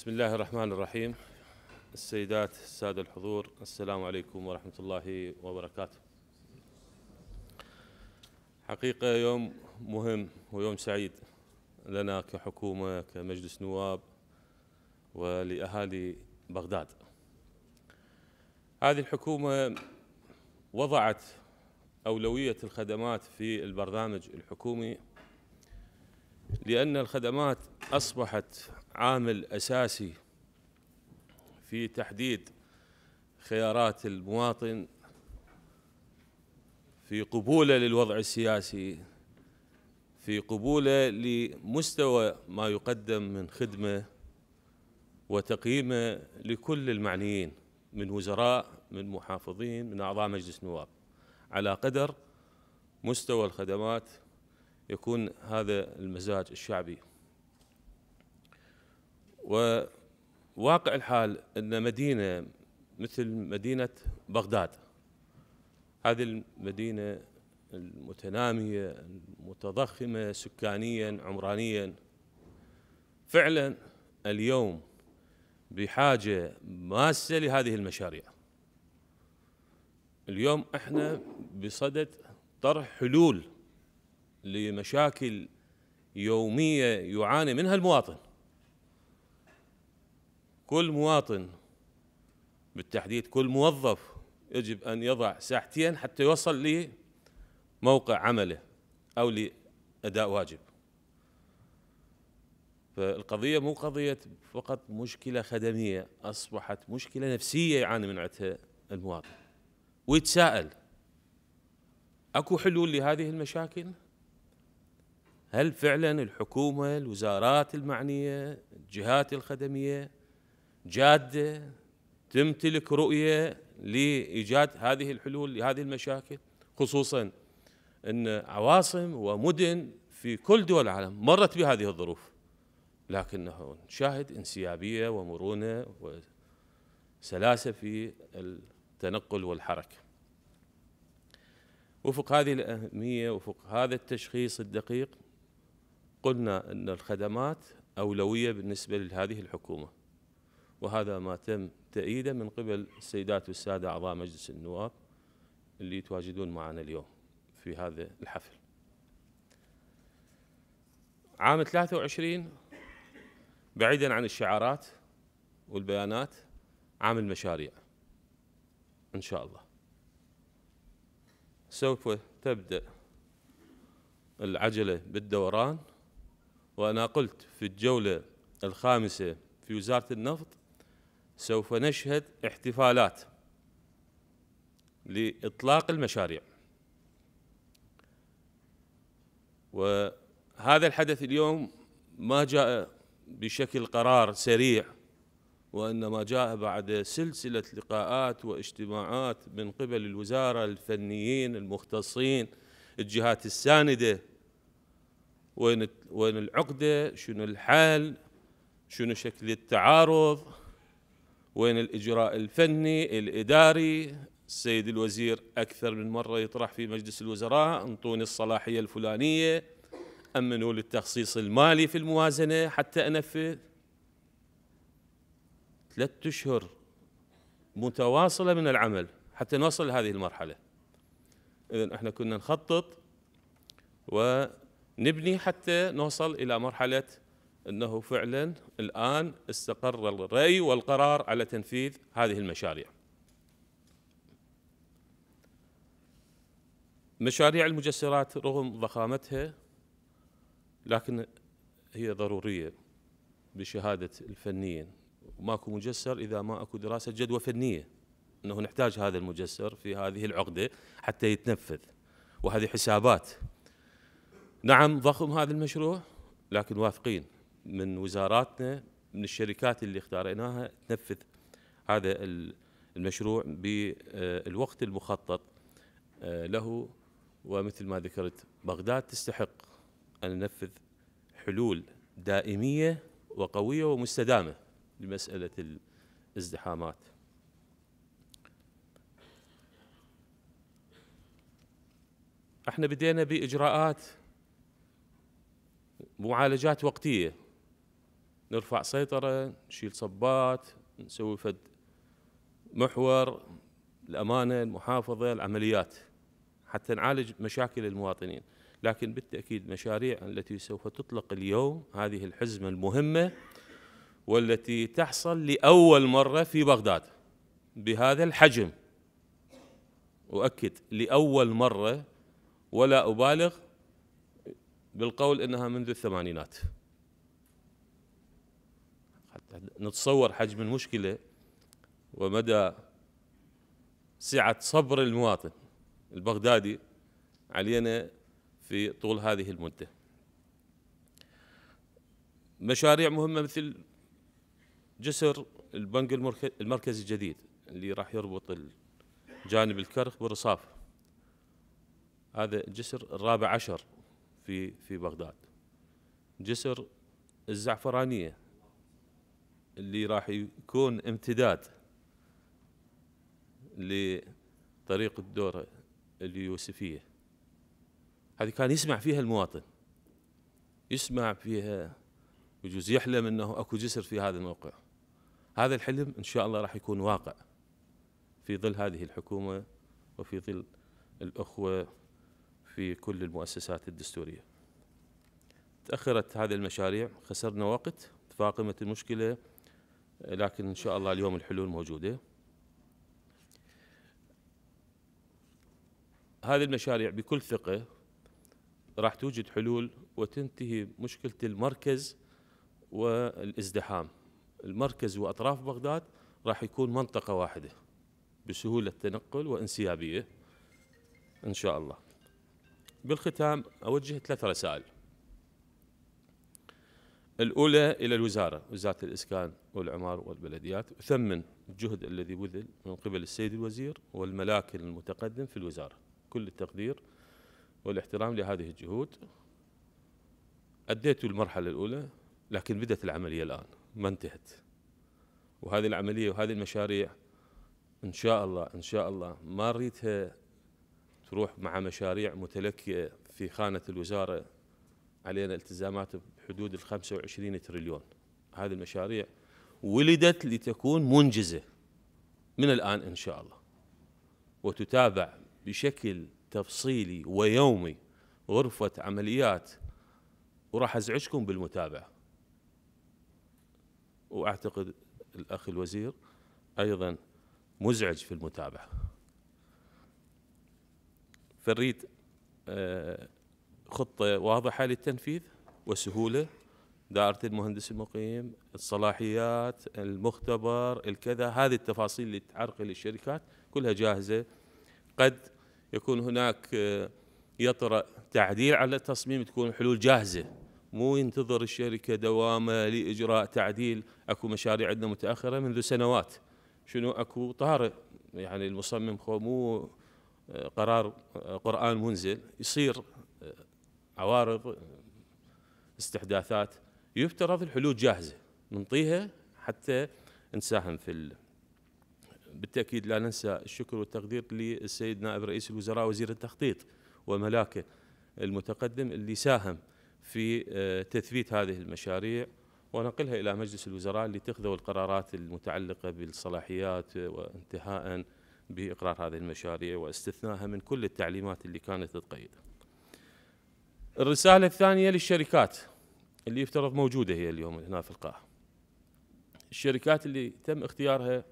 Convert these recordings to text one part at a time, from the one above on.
بسم الله الرحمن الرحيم السيدات السادة الحضور السلام عليكم ورحمة الله وبركاته حقيقة يوم مهم ويوم سعيد لنا كحكومة كمجلس نواب ولأهالي بغداد هذه الحكومة وضعت أولوية الخدمات في البرنامج الحكومي لأن الخدمات أصبحت عامل اساسي في تحديد خيارات المواطن في قبوله للوضع السياسي في قبوله لمستوى ما يقدم من خدمه وتقييمه لكل المعنيين من وزراء من محافظين من اعضاء مجلس النواب على قدر مستوى الخدمات يكون هذا المزاج الشعبي وواقع الحال ان مدينه مثل مدينه بغداد هذه المدينه المتناميه المتضخمه سكانيا عمرانيا فعلا اليوم بحاجه ماسه لهذه المشاريع اليوم احنا بصدد طرح حلول لمشاكل يوميه يعاني منها المواطن كل مواطن بالتحديد كل موظف يجب أن يضع ساعتين حتى يوصل لموقع عمله أو لأداء واجب فالقضية مو قضية فقط مشكلة خدمية أصبحت مشكلة نفسية يعاني من عتها المواطن ويتساءل أكو حلول لهذه المشاكل؟ هل فعلا الحكومة الوزارات المعنية الجهات الخدمية جاده تمتلك رؤيه لايجاد هذه الحلول لهذه المشاكل خصوصا ان عواصم ومدن في كل دول العالم مرت بهذه الظروف لكنه نشاهد انسيابيه ومرونه وسلاسه في التنقل والحركه. وفق هذه الاهميه وفق هذا التشخيص الدقيق قلنا ان الخدمات اولويه بالنسبه لهذه الحكومه. وهذا ما تم تأييده من قبل السيدات والسادة أعضاء مجلس النواب اللي يتواجدون معنا اليوم في هذا الحفل عام 23 بعيدا عن الشعارات والبيانات عام المشاريع إن شاء الله سوف تبدأ العجلة بالدوران وأنا قلت في الجولة الخامسة في وزارة النفط سوف نشهد احتفالات لإطلاق المشاريع وهذا الحدث اليوم ما جاء بشكل قرار سريع وإنما جاء بعد سلسلة لقاءات واجتماعات من قبل الوزارة الفنيين المختصين الجهات الساندة وين وين العقدة شنو الحل شنو شكل التعارض وين الإجراء الفني الإداري السيد الوزير أكثر من مرة يطرح في مجلس الوزراء انطوني الصلاحية الفلانية أمنوا لي التخصيص المالي في الموازنة حتى أنفذ ثلاثة أشهر متواصلة من العمل حتى نوصل لهذه المرحلة إذا احنا كنا نخطط ونبني حتى نوصل إلى مرحلة انه فعلا الان استقر الرأي والقرار على تنفيذ هذه المشاريع. مشاريع المجسرات رغم ضخامتها لكن هي ضروريه بشهاده الفنيين وماكو مجسر اذا ما اكو دراسه جدوى فنيه انه نحتاج هذا المجسر في هذه العقده حتى يتنفذ وهذه حسابات نعم ضخم هذا المشروع لكن واثقين من وزاراتنا من الشركات اللي اختاريناها تنفذ هذا المشروع بالوقت المخطط آه، له ومثل ما ذكرت بغداد تستحق أن ننفذ حلول دائمية وقوية ومستدامة لمسألة الازدحامات احنا بدينا باجراءات معالجات وقتيه نرفع سيطرة نشيل صبات نسوي فد محور الأمانة المحافظة العمليات حتى نعالج مشاكل المواطنين لكن بالتأكيد مشاريع التي سوف تطلق اليوم هذه الحزمة المهمة والتي تحصل لأول مرة في بغداد بهذا الحجم أؤكد لأول مرة ولا أبالغ بالقول أنها منذ الثمانينات نتصور حجم المشكلة ومدى سعة صبر المواطن البغدادي علينا في طول هذه المدة مشاريع مهمة مثل جسر البنك المركزي الجديد اللي راح يربط جانب الكرخ برصاف هذا الجسر الرابع عشر في في بغداد جسر الزعفرانية اللي راح يكون امتداد لطريق الدورة اليوسفية هذه كان يسمع فيها المواطن يسمع فيها يجوز يحلم انه اكو جسر في هذا الموقع هذا الحلم ان شاء الله راح يكون واقع في ظل هذه الحكومه وفي ظل الاخوه في كل المؤسسات الدستوريه. تاخرت هذه المشاريع خسرنا وقت تفاقمت المشكله لكن إن شاء الله اليوم الحلول موجودة هذه المشاريع بكل ثقة راح توجد حلول وتنتهي مشكلة المركز والازدحام المركز وأطراف بغداد راح يكون منطقة واحدة بسهولة تنقل وانسيابية إن شاء الله بالختام أوجه ثلاث رسائل الأولى إلى الوزارة وزارة الإسكان والعمار والبلديات أثمن الجهد الذي بذل من قبل السيد الوزير والملاك المتقدم في الوزارة كل التقدير والاحترام لهذه الجهود أديت المرحلة الأولى لكن بدأت العملية الآن ما انتهت وهذه العملية وهذه المشاريع إن شاء الله إن شاء الله ما ريتها تروح مع مشاريع متلكئة في خانة الوزارة علينا التزامات بحدود ال 25 تريليون هذه المشاريع ولدت لتكون منجزه من الان ان شاء الله وتتابع بشكل تفصيلي ويومي غرفه عمليات وراح ازعجكم بالمتابعه واعتقد الاخ الوزير ايضا مزعج في المتابعه فريد آه خطة واضحة للتنفيذ وسهولة دائرة المهندس المقيم الصلاحيات المختبر الكذا هذه التفاصيل اللي تعرقل للشركات كلها جاهزة قد يكون هناك آه، يطرأ تعديل على التصميم تكون حلول جاهزة مو ينتظر الشركة دوامة لإجراء تعديل أكو مشاريع عندنا متأخرة منذ سنوات شنو أكو طارئ يعني المصمم مو آه، قرار آه، قرآن منزل يصير عوارض استحداثات يفترض الحلول جاهزه نعطيها حتى نساهم في ال... بالتاكيد لا ننسى الشكر والتقدير للسيد نائب رئيس الوزراء وزير التخطيط وملاكه المتقدم اللي ساهم في آه، تثبيت هذه المشاريع ونقلها الى مجلس الوزراء لتخذوا القرارات المتعلقه بالصلاحيات آه، وانتهاء باقرار هذه المشاريع واستثناءها من كل التعليمات اللي كانت تقيدها الرسالة الثانية للشركات اللي يفترض موجودة هي اليوم هنا في القاعة الشركات اللي تم اختيارها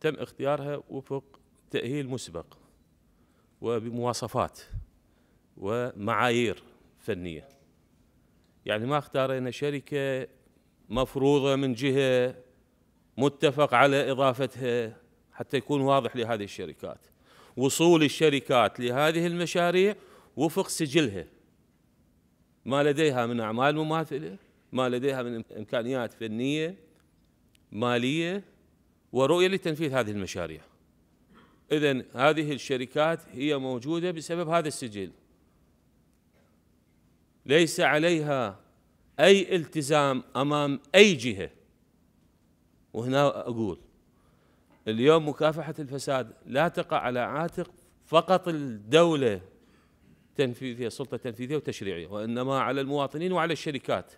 تم اختيارها وفق تأهيل مسبق وبمواصفات ومعايير فنية يعني ما اختارينا شركة مفروضة من جهة متفق على إضافتها حتى يكون واضح لهذه الشركات وصول الشركات لهذه المشاريع وفق سجلها ما لديها من أعمال مماثلة ما لديها من إمكانيات فنية مالية ورؤية لتنفيذ هذه المشاريع إذا هذه الشركات هي موجودة بسبب هذا السجل ليس عليها أي التزام أمام أي جهة وهنا أقول اليوم مكافحة الفساد لا تقع على عاتق فقط الدولة تنفيذية سلطة تنفيذية وتشريعية وإنما على المواطنين وعلى الشركات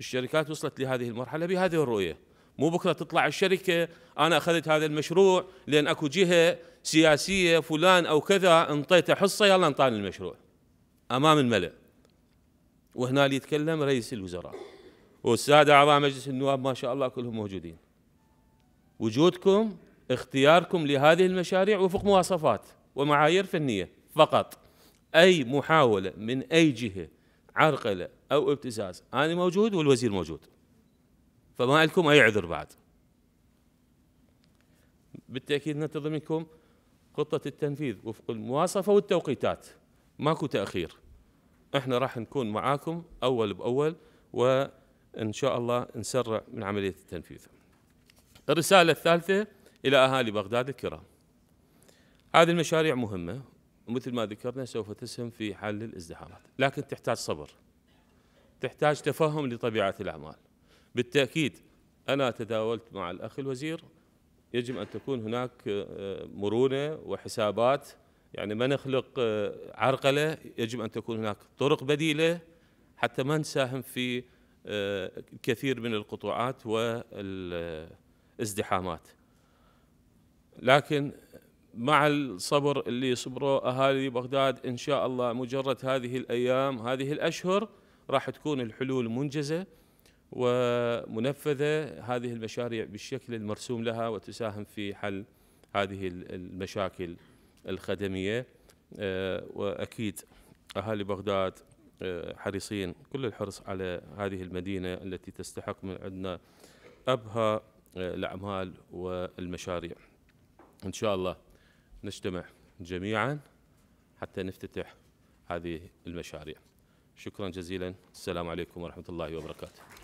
الشركات وصلت لهذه المرحلة بهذه الرؤية مو بكرة تطلع الشركة أنا أخذت هذا المشروع لأن أكو جهة سياسية فلان أو كذا انطيته حصة يلا انطاني المشروع أمام الملأ وهنا اللي يتكلم رئيس الوزراء والسادة أعضاء مجلس النواب ما شاء الله كلهم موجودين وجودكم اختياركم لهذه المشاريع وفق مواصفات ومعايير فنية فقط اي محاوله من اي جهه عرقله او ابتزاز انا موجود والوزير موجود فما لكم اي عذر بعد بالتاكيد ننتظر منكم خطه التنفيذ وفق المواصفه والتوقيتات ماكو تاخير احنا راح نكون معاكم اول باول وان شاء الله نسرع من عمليه التنفيذ. الرساله الثالثه الى اهالي بغداد الكرام. هذه المشاريع مهمه مثل ما ذكرنا سوف تسهم في حل الازدحامات لكن تحتاج صبر تحتاج تفهم لطبيعة الأعمال بالتأكيد أنا تداولت مع الأخ الوزير يجب أن تكون هناك آه، مرونة وحسابات يعني ما نخلق آه، عرقلة يجب أن تكون هناك طرق بديلة حتى ما نساهم في آه، كثير من القطوعات والازدحامات لكن مع الصبر اللي صبروا اهالي بغداد ان شاء الله مجرد هذه الايام هذه الاشهر راح تكون الحلول منجزه ومنفذه هذه المشاريع بالشكل المرسوم لها وتساهم في حل هذه المشاكل الخدميه آه، واكيد اهالي بغداد آه، حريصين كل الحرص على هذه المدينه التي تستحق من عندنا ابهى آه، الاعمال والمشاريع ان شاء الله نجتمع جميعا حتى نفتتح هذه المشاريع شكرا جزيلا السلام عليكم ورحمة الله وبركاته